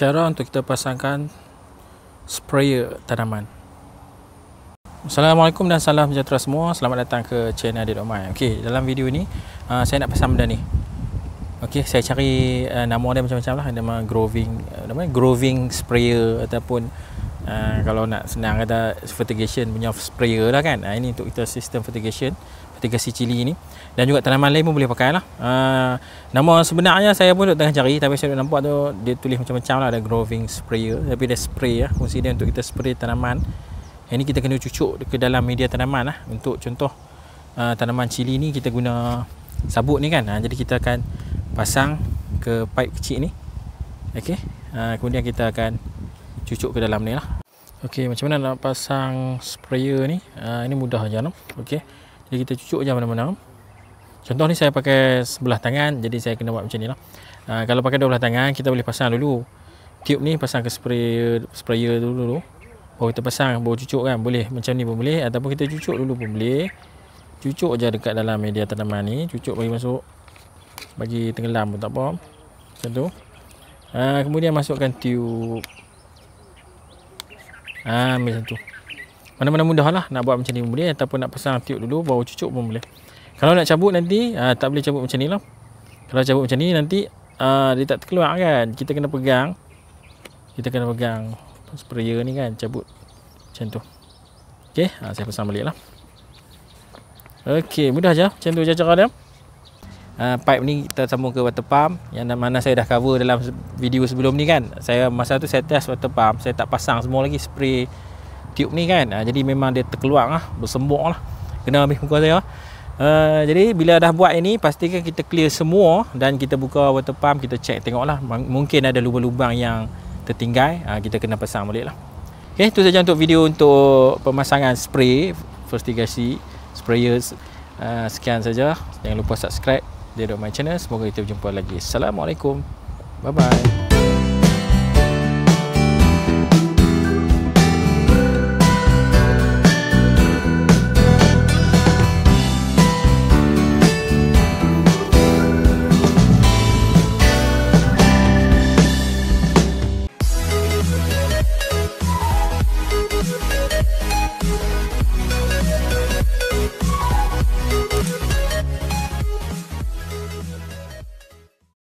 cara untuk kita pasangkan sprayer tanaman. Assalamualaikum dan salam sejahtera semua. Selamat datang ke channel Adik Omai. Okey, dalam video ni uh, saya nak pasang benda ni. Okey, saya cari uh, nama dia macam-macam lah. Nama growing, uh, nama growing sprayer ataupun uh, kalau nak senang kata fertigation punya sprayer lah kan. Uh, ini untuk kita sistem fertigation tegasi cili ni dan juga tanaman lain pun boleh pakai lah uh, nama sebenarnya saya pun tengah cari tapi saya nampak tu dia tulis macam-macam lah ada growing sprayer tapi dia spray lah fungsi dia untuk kita spray tanaman yang ni kita kena cucuk ke dalam media tanaman lah untuk contoh uh, tanaman cili ni kita guna sabut ni kan uh, jadi kita akan pasang ke pipe kecil ni ok uh, kemudian kita akan cucuk ke dalam ni lah Okey, macam mana nak pasang sprayer ni uh, ini mudah je lah ok jadi kita cucuk je mana-mana. Contoh ni saya pakai sebelah tangan jadi saya kena buat macam ni lah. Uh, kalau pakai dua belah tangan kita boleh pasang dulu. Tube ni pasang ke sprayer sprayer dulu dulu. Baru kita pasang baru cucuk kan boleh macam ni pun boleh ataupun kita cucuk dulu pun boleh. Cucuk je dekat dalam media tanaman ni, cucuk bagi masuk bagi tenggelam pun tak apa. Macam tu. Ha, kemudian masukkan tube. Ah ha, macam tu mana-mana mudah lah nak buat macam ni pun boleh ataupun nak pasang tiup dulu baru cucuk pun boleh kalau nak cabut nanti uh, tak boleh cabut macam ni lah kalau cabut macam ni nanti uh, dia tak terkeluar kan kita kena pegang kita kena pegang sprayer ni kan cabut macam tu ok uh, ah, saya pasang balik lah ok mudah je macam tu je cara dia Uh, pipe ni kita sambung ke water pump yang mana saya dah cover dalam video sebelum ni kan saya masa tu saya test water pump saya tak pasang semua lagi spray tube ni kan uh, jadi memang dia terkeluar lah bersembuk lah kena habis muka saya uh, jadi bila dah buat ini pastikan kita clear semua dan kita buka water pump kita check tengok lah mungkin ada lubang-lubang yang tertinggal uh, kita kena pasang balik lah ok itu saja untuk video untuk pemasangan spray fustigasi sprayers uh, sekian saja jangan lupa subscribe dia my channel semoga kita berjumpa lagi assalamualaikum bye bye